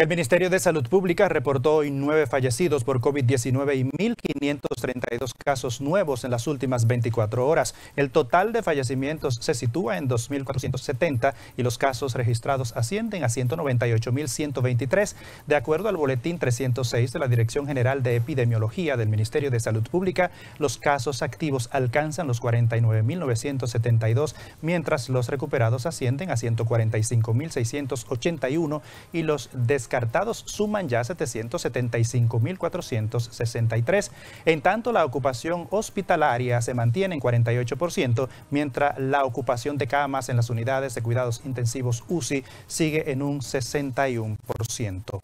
El Ministerio de Salud Pública reportó hoy nueve fallecidos por COVID-19 y 1.532 casos nuevos en las últimas 24 horas. El total de fallecimientos se sitúa en 2.470 y los casos registrados ascienden a 198.123, de acuerdo al Boletín 306 de la Dirección General de Epidemiología del Ministerio de Salud Pública. Los casos activos alcanzan los 49.972, mientras los recuperados ascienden a 145.681 y los descansados descartados suman ya 775.463. En tanto, la ocupación hospitalaria se mantiene en 48%, mientras la ocupación de camas en las unidades de cuidados intensivos UCI sigue en un 61%.